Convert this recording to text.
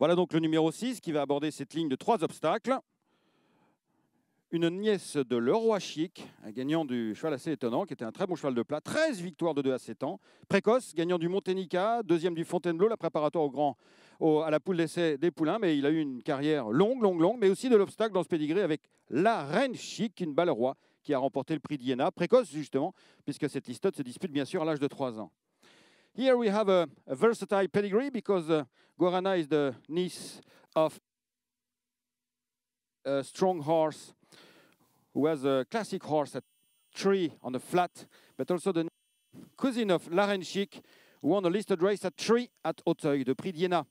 Voilà donc le numéro 6 qui va aborder cette ligne de trois obstacles. Une nièce de Leroy Chic, un gagnant du cheval assez étonnant, qui était un très bon cheval de plat, 13 victoires de 2 à 7 ans. Précoce, gagnant du Monténica, deuxième du Fontainebleau, la préparatoire au grand, à la poule d'essai des Poulains, mais il a eu une carrière longue, longue, longue, mais aussi de l'obstacle dans ce pédigré avec la Reine Chic, une balle roi, qui a remporté le prix d'Iéna, précoce justement, puisque cette listote se dispute bien sûr à l'âge de 3 ans. Here we have a, a versatile pedigree because uh, Guarana is the niece of a strong horse who has a classic horse at three on the flat, but also the cousin of Larenchik, who won a listed race at three at Auteuil, the Prix d'Iéna.